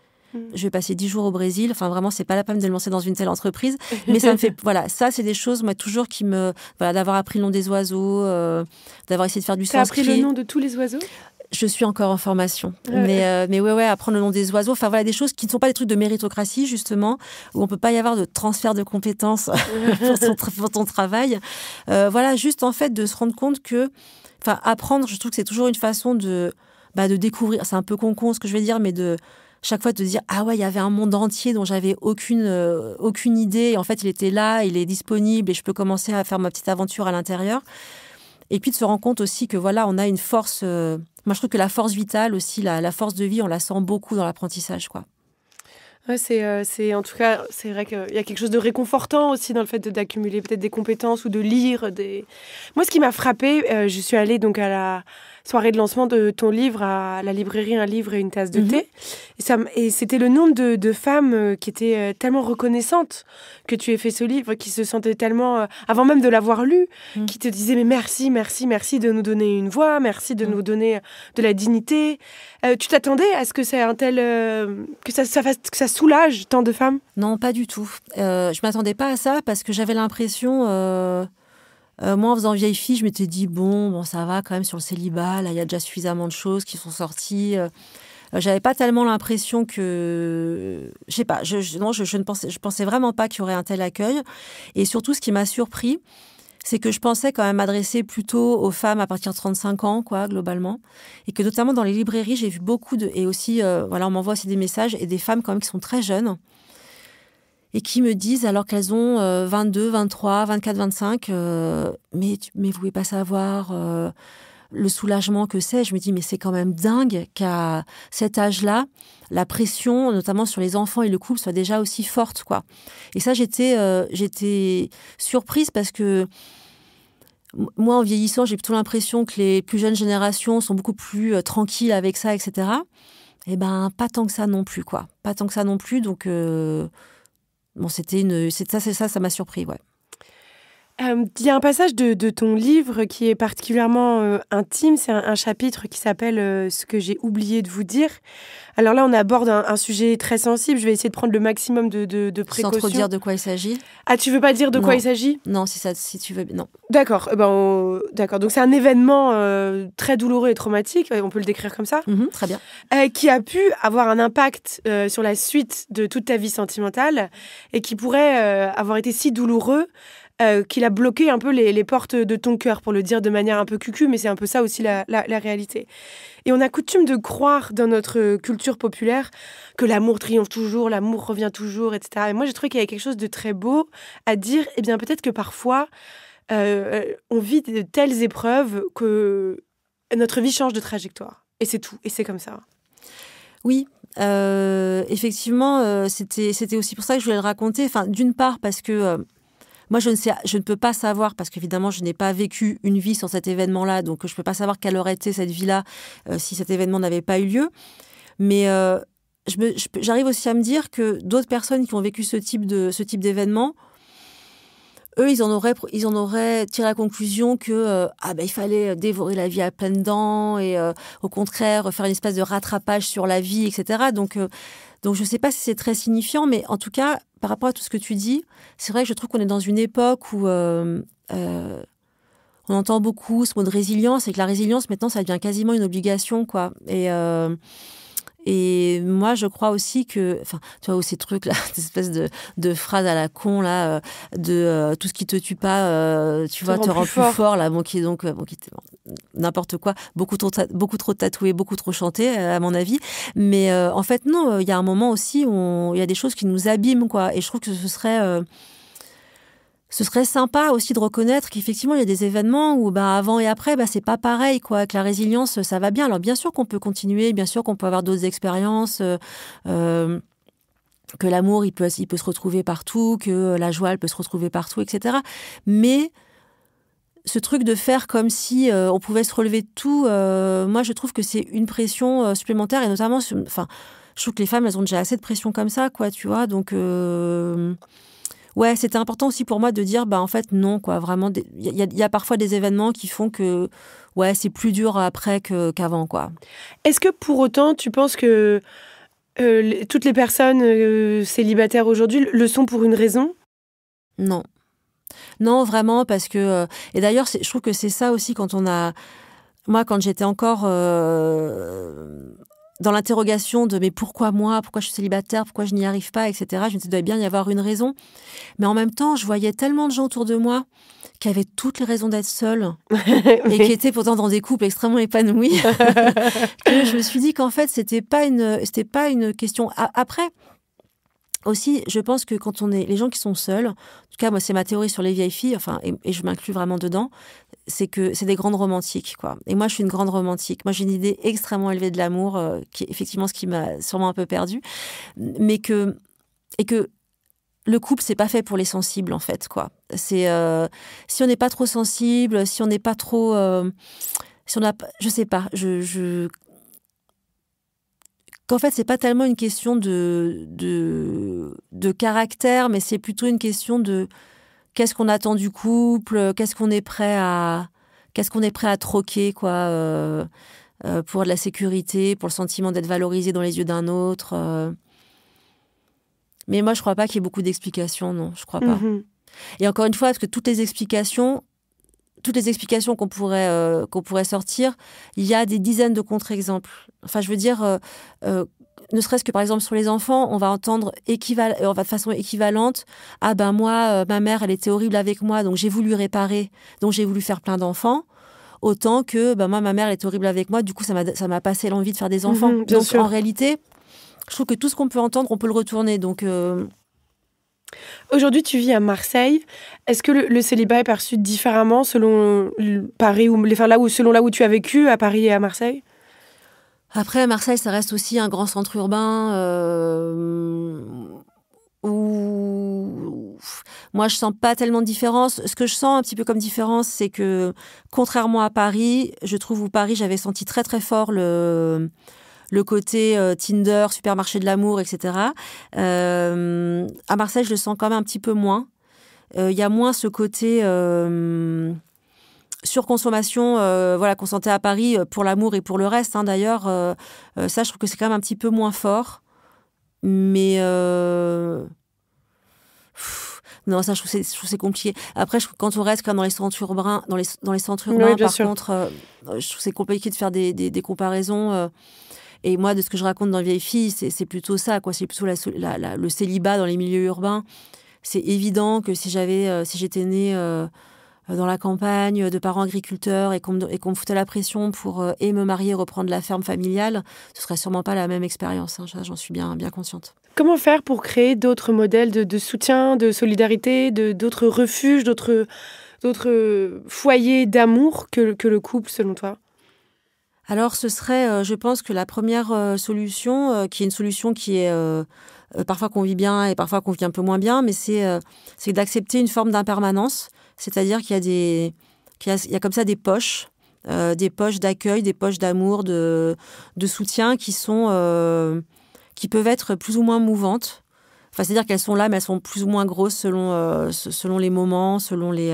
je vais passer 10 jours au Brésil. Enfin, vraiment, c'est pas la peine de le lancer dans une telle entreprise. *laughs* Mais ça me fait, voilà, ça, c'est des choses, moi, toujours qui me, voilà, d'avoir appris le nom des oiseaux, euh, d'avoir essayé de faire du sens. appris le nom de tous les oiseaux je suis encore en formation. Ah mais, euh, mais ouais, ouais, apprendre le nom des oiseaux. Enfin, voilà, des choses qui ne sont pas des trucs de méritocratie, justement, où on peut pas y avoir de transfert de compétences *laughs* pour, ton, travail. Euh, voilà, juste en fait de se rendre compte que, enfin, apprendre, je trouve que c'est toujours une façon de, bah, de découvrir. C'est un peu con, con ce que je vais dire, mais de, chaque fois te dire ah ouais, il y avait un monde entier dont j'avais aucune euh, aucune idée. Et en fait, il était là, il est disponible et je peux commencer à faire ma petite aventure à l'intérieur. Et puis de se rendre compte aussi que voilà, on a une force. Euh, moi, je trouve que la force vitale aussi, la, force de vie, on la sent beaucoup dans l'apprentissage, quoi. Ouais, c'est, euh, c'est en tout cas, c'est vrai qu'il y a quelque chose de réconfortant aussi dans le fait d'accumuler peut-être des compétences ou de lire des. Moi, ce qui m'a frappé, je suis allée donc à la soirée de lancement de ton livre à la librairie Un livre et une tasse de mhm. thé. Et, ça, et c'était le nombre de, femmes euh, qui étaient euh, tellement reconnaissantes que tu aies fait ce livre, qui se sentaient tellement, euh, avant même de l'avoir lu, mhm. qui te disaient mais merci, merci, merci de nous donner une voix, merci de mhm. nous donner de la dignité. tu t'attendais à ce que ça, un tel, que ça, ça fasse, que ça soulage tant de femmes Non, pas du tout. je m'attendais pas à ça parce que j'avais l'impression euh, moi, en faisant vieille fille, je m'étais dit, bon, bon, ça va quand même sur le célibat, là, il y a déjà suffisamment de choses qui sont sorties. Je euh, J'avais pas tellement l'impression que. Je sais pas, je, ne pensais, je pensais vraiment pas qu'il y aurait un tel accueil. Et surtout, ce qui m'a surpris, c'est que je pensais quand même m'adresser plutôt aux femmes à partir de 35 ans, quoi, globalement. Et que notamment dans les librairies, j'ai vu beaucoup de. Et aussi, euh, voilà, on m'envoie aussi des messages et des femmes quand même qui sont très jeunes et qui me disent, alors qu'elles ont 22, 23, 24, 25, mais, mais vous pouvez pas savoir euh, le soulagement que c'est. Je me dis, mais c'est quand même dingue qu'à cet âge-là, la pression, notamment sur les enfants et le couple, soit déjà aussi forte. quoi. Et ça, j'étais euh, j'étais surprise parce que moi, en vieillissant, j'ai plutôt l'impression que les plus jeunes générations sont beaucoup plus euh, tranquilles avec ça, etc. Eh ben, pas tant que ça non plus, quoi. Pas tant que ça non plus, donc... Bon, c'était une. Ça, c'est ça, ça m'a surpris, ouais. Euh, il y a un passage de, ton livre qui est particulièrement euh, intime. C'est un, chapitre qui s'appelle euh, Ce que j'ai oublié de vous dire. Alors là, on aborde un, sujet très sensible. Je vais essayer de prendre le maximum de, précautions. Sans trop dire de quoi il s'agit. Ah, tu veux pas dire de quoi il s'agit Non, si, ça, si tu veux. Non. D'accord. Eh ben, d'accord. Donc c'est un événement très douloureux et traumatique. On peut le décrire comme ça. Mm-hmm, très bien. qui a pu avoir un impact sur la suite de toute ta vie sentimentale et qui pourrait avoir été si douloureux euh, qu'il a bloqué un peu les, les, portes de ton cœur, pour le dire de manière un peu cucu, mais c'est un peu ça aussi la, la, réalité. Et on a coutume de croire dans notre culture populaire que l'amour triomphe toujours, l'amour revient toujours, etc. Et moi, j'ai trouvé qu'il y avait quelque chose de très beau à dire, eh bien peut-être que parfois, euh, on vit de telles épreuves que notre vie change de trajectoire. Et c'est tout, et c'est comme ça. Oui, euh, effectivement, c'était c'était aussi pour ça que je voulais le raconter. Enfin, D'une part, parce que moi, je ne, sais, je ne peux pas savoir, parce qu'évidemment, je n'ai pas vécu une vie sans cet événement-là, donc je ne peux pas savoir quelle aurait été cette vie-là euh, si cet événement n'avait pas eu lieu. Mais euh, j'arrive aussi à me dire que d'autres personnes qui ont vécu ce type d'événement, eux, ils en auraient, ils en auraient tiré la conclusion que euh, ah ben il fallait dévorer la vie à pleines dents et au contraire faire une espèce de rattrapage sur la vie, etc. Donc donc je ne sais pas si c'est très signifiant, mais en tout cas, par rapport à tout ce que tu dis, c'est vrai que je trouve qu'on est dans une époque où euh, euh, on entend beaucoup ce mot de résilience et que la résilience, maintenant, ça devient quasiment une obligation. quoi. Et. Euh, et moi, je crois aussi que, enfin, tu vois, ces trucs là, des *laughs* espèces de, de phrases à la con là, euh, de euh, tout ce qui te tue pas, euh, tu vois, te rend plus, fort. là, bon, qui est donc, bon, qui n'importe quoi, beaucoup trop, beaucoup trop tatoué, beaucoup trop chanté, à mon avis. Mais en fait, non, il y a un moment aussi où il y a des choses qui nous abîment, quoi. Et je trouve que ce serait ce serait sympa aussi de reconnaître qu'effectivement il y a des événements où bah, avant et après bah, c'est pas pareil quoi que la résilience ça va bien alors bien sûr qu'on peut continuer bien sûr qu'on peut avoir d'autres expériences euh, euh, que l'amour il peut il peut se retrouver partout que la joie elle peut se retrouver partout etc mais ce truc de faire comme si euh, on pouvait se relever de tout, moi je trouve que c'est une pression supplémentaire et notamment, enfin, je trouve que les femmes elles ont déjà assez de pression comme ça, quoi, tu vois, donc ouais, c'était important aussi pour moi de dire, bah en fait non, quoi, vraiment, il y, a parfois des événements qui font que, ouais, c'est plus dur après qu'avant, quoi. Est-ce que pour autant, tu penses que euh, toutes les personnes euh, célibataires aujourd'hui le sont pour une raison Non. Non, vraiment, parce que... Euh, et d'ailleurs, je trouve que c'est ça aussi quand on a... Moi, quand j'étais encore dans l'interrogation de mais pourquoi moi, pourquoi je suis célibataire, pourquoi je n'y arrive pas, etc. Je me disais, il doit bien y avoir une raison. Mais en même temps, je voyais tellement de gens autour de moi qui avaient toutes les raisons d'être seuls *laughs* et qui étaient pourtant dans des couples extrêmement épanouis *laughs* *laughs* que je me suis dit qu'en fait, c'était pas une, c'était pas une question. Après, aussi, je pense que quand on est les gens qui sont seuls, en tout cas moi c'est ma théorie sur les vieilles filles, enfin et je m'inclus vraiment dedans, c'est que c'est des grandes romantiques, quoi. Et moi, je suis une grande romantique. Moi, j'ai une idée extrêmement élevée de l'amour, euh, qui est effectivement ce qui m'a sûrement un peu perdue, mais que et que le couple, c'est pas fait pour les sensibles, en fait, quoi. C'est euh, si on n'est pas trop sensible, si on n'est pas trop, euh, si on a, je sais pas, je, je... qu'en fait, c'est pas tellement une question de de, de caractère, mais c'est plutôt une question de qu'est-ce qu'on attend du couple, euh, qu'est-ce qu'on est prêt à, qu'est-ce qu'on est prêt à troquer, quoi, euh, euh, pour de la sécurité, pour le sentiment d'être valorisé dans les yeux d'un autre. Mais moi, je crois pas qu'il y ait beaucoup d'explications, non, je crois pas. Mhm. Et encore une fois, parce que toutes les explications, toutes les explications qu'on pourrait qu'on pourrait sortir, il y a des dizaines de contre-exemples. Enfin, je veux dire, ne serait-ce que par exemple sur les enfants, on va entendre équival on euh, va de façon équivalente Ah ben moi, euh, ma mère, elle était horrible avec moi, donc j'ai voulu réparer, donc j'ai voulu faire plein d'enfants. Autant que ben moi, ma mère, est horrible avec moi, du coup, ça m'a passé l'envie de faire des enfants. Mhm, donc en réalité, je trouve que tout ce qu'on peut entendre, on peut le retourner. Donc. Euh, Aujourd'hui, tu vis à Marseille. Est-ce que le, célibat est perçu différemment selon Paris ou là où, selon là où tu as vécu à Paris et à Marseille après, Marseille, ça reste aussi un grand centre urbain euh, où moi, je sens pas tellement de différence. Ce que je sens un petit peu comme différence, c'est que contrairement à Paris, je trouve où Paris, j'avais senti très très fort le le côté euh, Tinder, supermarché de l'amour, etc. Euh, à Marseille, je le sens quand même un petit peu moins. Il y a moins ce côté surconsommation euh, voilà, consentée à Paris euh, pour l'amour et pour le reste, hein, d'ailleurs, euh, ça, je trouve que c'est quand même un petit peu moins fort. Mais. non, ça, je trouve c'est compliqué. Après, quand on reste quand dans les centres urbains, dans les, centres urbains, par contre, je trouve c'est compliqué de faire des, comparaisons. Et moi, de ce que je raconte dans Vieille Fille, c'est plutôt ça, quoi. C'est plutôt le célibat dans les milieux urbains. C'est évident que si j'avais, si j'étais née euh, dans la campagne, euh, de parents agriculteurs, et qu'on me foutait la pression pour euh, et me marier, reprendre la ferme familiale, ce serait sûrement pas la même expérience. Hein, j'en suis bien, bien consciente. Comment faire pour créer d'autres modèles de, soutien, de solidarité, de d'autres refuges, d'autres foyers d'amour que, que le couple, selon toi alors ce serait, euh, je pense que la première euh, solution, euh, qui est une solution qui est parfois qu'on vit bien et parfois qu'on vit un peu moins bien, mais c'est d'accepter une forme d'impermanence, c'est-à-dire qu'il y a des qu'il y, a comme ça des poches des poches d'accueil, des poches d'amour, de, de, soutien qui sont qui peuvent être plus ou moins mouvantes. Enfin, c'est-à-dire qu'elles sont là, mais elles sont plus ou moins grosses selon selon les moments, selon les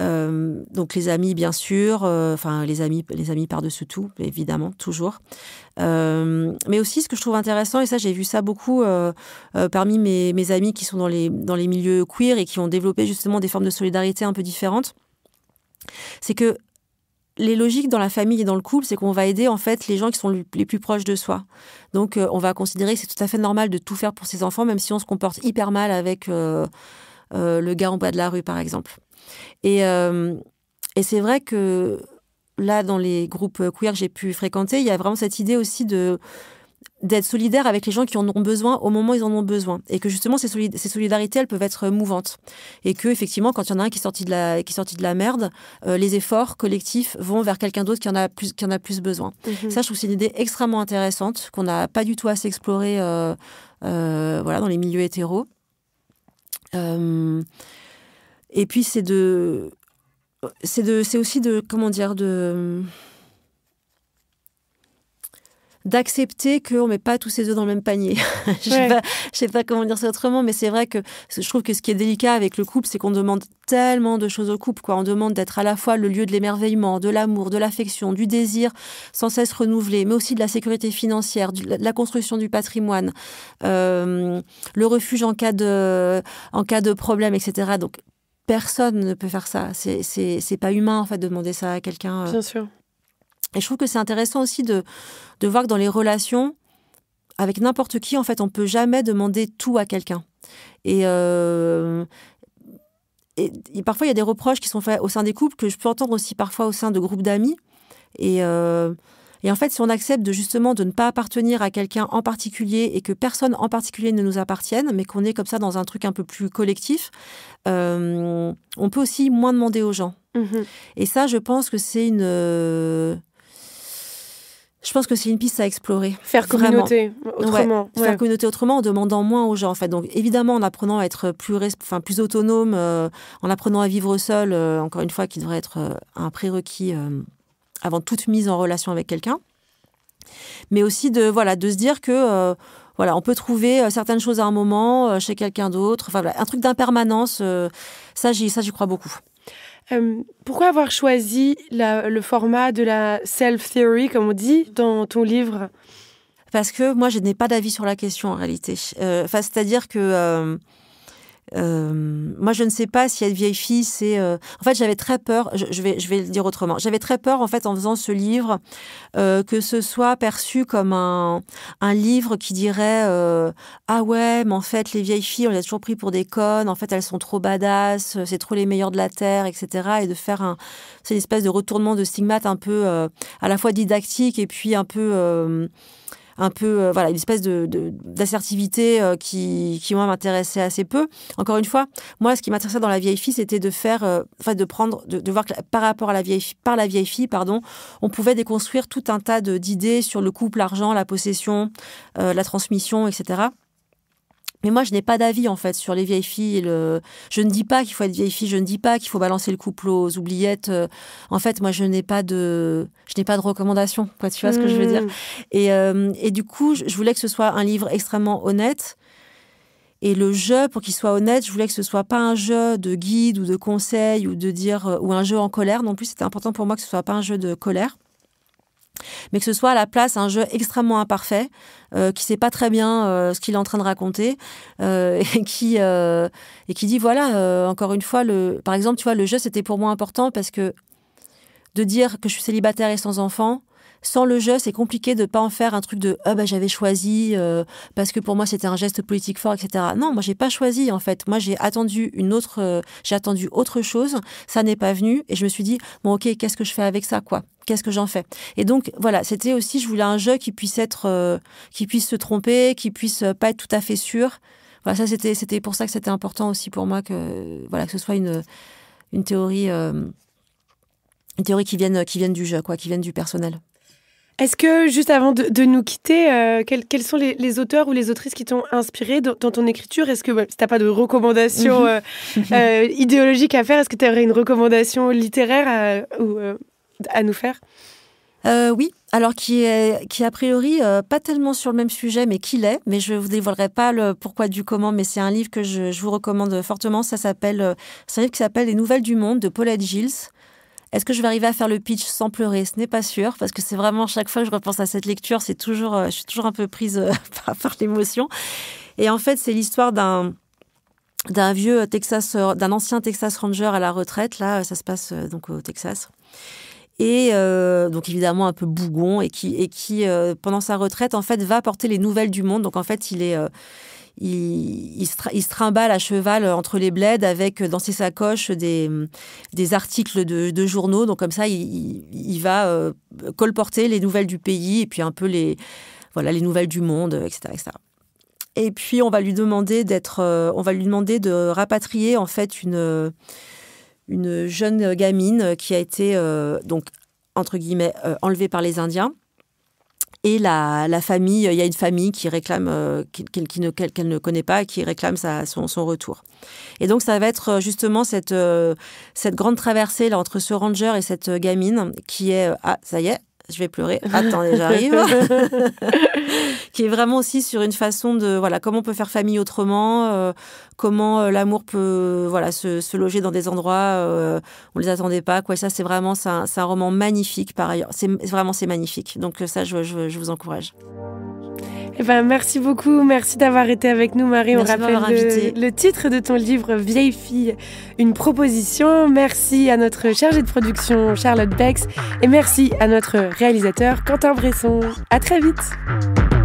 euh, donc les amis, bien sûr, euh, enfin les amis, les amis par-dessus tout, évidemment, toujours. Euh, mais aussi, ce que je trouve intéressant, et ça j'ai vu ça beaucoup parmi mes, mes, amis qui sont dans les, dans les milieux queer et qui ont développé justement des formes de solidarité un peu différentes, c'est que les logiques dans la famille et dans le couple, c'est qu'on va aider en fait les gens qui sont les plus proches de soi. Donc on va considérer que c'est tout à fait normal de tout faire pour ses enfants, même si on se comporte hyper mal avec le gars en bas de la rue, par exemple. Et, euh, et c'est vrai que là, dans les groupes queer que j'ai pu fréquenter, il y a vraiment cette idée aussi de d'être solidaire avec les gens qui en ont besoin au moment où ils en ont besoin. Et que justement, ces, ces solidarités, elles peuvent être mouvantes. Et que, effectivement, quand il y en a un qui est sorti de la, qui est sorti de la merde, euh, les efforts collectifs vont vers quelqu'un d'autre qui, en a plus, qui en a plus besoin. Mhm. Ça, je trouve que c'est une idée extrêmement intéressante, qu'on n'a pas du tout assez explorée euh, voilà, dans les milieux hétéros. Et puis c'est de, c'est de, c'est aussi de, comment dire, de d'accepter qu'on ne met pas tous ces œufs dans le même panier. *laughs* je ne sais, pas comment dire ça autrement, mais c'est vrai que je trouve que ce qui est délicat avec le couple, c'est qu'on demande tellement de choses au couple. Quoi. On demande d'être à la fois le lieu de l'émerveillement, de l'amour, de l'affection, du désir sans cesse renouvelé, mais aussi de la sécurité financière, de la construction du patrimoine, euh, le refuge en cas, de, en cas de problème, etc. Donc personne ne peut faire ça. C'est pas humain, en fait, de demander ça à quelqu'un. Euh. Bien sûr. Et je trouve que c'est intéressant aussi de, voir que dans les relations, avec n'importe qui, en fait, on peut jamais demander tout à quelqu'un. Euh, et, parfois, il y a des reproches qui sont faits au sein des couples que je peux entendre aussi parfois au sein de groupes d'amis. Et. Euh, et en fait, si on accepte de justement de ne pas appartenir à quelqu'un en particulier et que personne en particulier ne nous appartienne, mais qu'on est comme ça dans un truc un peu plus collectif, euh, on peut aussi moins demander aux gens. Mm-hmm. Et ça, je pense que c'est une. je pense que c'est une piste à explorer. Faire communauté autrement. Faire communauté autrement en demandant moins aux gens. En fait. Donc évidemment en apprenant à être plus, enfin, plus autonome, euh, en apprenant à vivre seul, euh, encore une fois, qui devrait être un prérequis avant toute mise en relation avec quelqu'un. Mais aussi de, voilà, de se dire que euh, voilà, on peut trouver euh, certaines choses à un moment euh, chez quelqu'un d'autre. Enfin, un truc d'impermanence, ça, j'y, ça, crois beaucoup. pourquoi avoir choisi le format de la self-theory, comme on dit dans ton livre Parce que moi, je n'ai pas d'avis sur la question en réalité. c'est-à-dire que euh, moi, je ne sais pas si être vieille fille, c'est. Euh, en fait, j'avais très peur. Je, vais, je vais le dire autrement. J'avais très peur, en fait, en faisant ce livre, euh, que ce soit perçu comme un, un livre qui dirait ah ouais, mais en fait, les vieilles filles, on les a toujours pris pour des connes. En fait, elles sont trop badass. C'est trop les meilleurs de la terre, etc. Et de faire une espèce de retournement de stigmate un peu à la fois didactique et puis un peu un peu, euh, voilà, une espèce de, d'assertivité euh, qui, qui, moi, m'intéressait assez peu. Encore une fois, moi, ce qui m'intéressait dans la vieille fille, c'était de faire, euh, enfin, de prendre, de, de, voir que par rapport à la vieille, par la vieille fille, pardon, on pouvait déconstruire tout un tas d'idées sur le couple, l'argent, la possession, la transmission, etc. Mais moi, je n'ai pas d'avis en fait sur les vieilles filles. Je ne dis pas qu'il faut être vieille fille. Je ne dis pas qu'il faut balancer le couple aux oubliettes. Euh, en fait, moi, je n'ai pas de, je n'ai pas de recommandation. tu vois ce que je veux dire hmm. euh, et, du coup, je voulais que ce soit un livre extrêmement honnête. Et le jeu, pour qu'il soit honnête, je voulais que ce soit pas un jeu de guide ou de conseil ou de dire euh, ou un jeu en colère. Non plus, c'était important pour moi que ce soit pas un jeu de colère mais que ce soit à la place un jeu extrêmement imparfait, euh, qui sait pas très bien euh, ce qu'il est en train de raconter, euh, *laughs* et, qui, dit voilà, encore une fois, le, par exemple, tu vois, le jeu, c'était pour moi important parce que de dire que je suis célibataire et sans enfant, sans le jeu, c'est compliqué de pas en faire un truc de ah, bah, j'avais choisi euh, parce que pour moi c'était un geste politique fort, etc. Non, moi j'ai pas choisi en fait. Moi j'ai attendu une autre, euh, j'ai attendu autre chose. Ça n'est pas venu et je me suis dit bon ok qu'est-ce que je fais avec ça quoi Qu'est-ce que j'en fais Et donc voilà, c'était aussi je voulais un jeu qui puisse être, euh, qui puisse se tromper, qui puisse pas être tout à fait sûr. Voilà, ça c'était c'était pour ça que c'était important aussi pour moi que voilà que ce soit une une théorie une théorie qui vienne qui vienne du jeu quoi, qui vienne du personnel. Est-ce que, juste avant de, nous quitter, euh, quels, sont les, auteurs ou les autrices qui t'ont inspiré dans, ton écriture Est-ce que, si tu pas de recommandation mhm. euh, euh, idéologique à faire, est-ce que tu aurais une recommandation littéraire à, nous faire oui, alors qui est qui a priori pas tellement sur le même sujet, mais qui l'est. Mais je ne vous dévoilerai pas le pourquoi du comment. Mais c'est un livre que je, vous recommande fortement. Ça s'appelle, c'est un livre qui s'appelle Les Nouvelles du Monde de Paulette Gilles. Est-ce que je vais arriver à faire le pitch sans pleurer Ce n'est pas sûr, parce que c'est vraiment chaque fois que je repense à cette lecture, c'est toujours, euh, je suis toujours un peu prise euh, *laughs* par l'émotion. Et en fait, c'est l'histoire d'un d'un vieux Texas, euh, d'un ancien Texas Ranger à la retraite. Là, ça se passe donc au Texas et donc évidemment un peu bougon et qui, et qui pendant sa retraite en fait va porter les nouvelles du monde. Donc en fait il est il, se, trimballe à cheval euh, entre les bleds avec euh, dans ses sacoches des, mm, articles de, journaux. Donc comme ça, il, va euh, colporter les nouvelles du pays et puis un peu les, voilà, les nouvelles du monde, etc. Et puis on va lui demander d'être, on va lui demander de rapatrier en fait une, jeune gamine qui a été donc entre guillemets enlevée par les Indiens et la, famille, il y a une famille qui réclame, euh, qu'elle ne, connaît pas, qui réclame son, retour. Et donc ça va être euh, justement euh, cette, grande traversée là, entre ce ranger et cette gamine qui est, ah ça y est, je vais pleurer, attendez, j'arrive. *laughs* qui est vraiment aussi sur une façon de, voilà, comment on peut faire famille autrement, euh, comment euh, l'amour peut, voilà, se, se, loger dans des endroits, euh, on les attendait pas, quoi. ça, c'est vraiment, c'est un, roman magnifique, par ailleurs. C'est vraiment, c'est magnifique. Donc, ça, je, je vous encourage. Eh ben, merci beaucoup, merci d'avoir été avec nous Marie. On rappelle le, le, titre de ton livre Vieille fille, une proposition. Merci à notre chargée de production Charlotte Bex et merci à notre réalisateur Quentin Bresson. À très vite.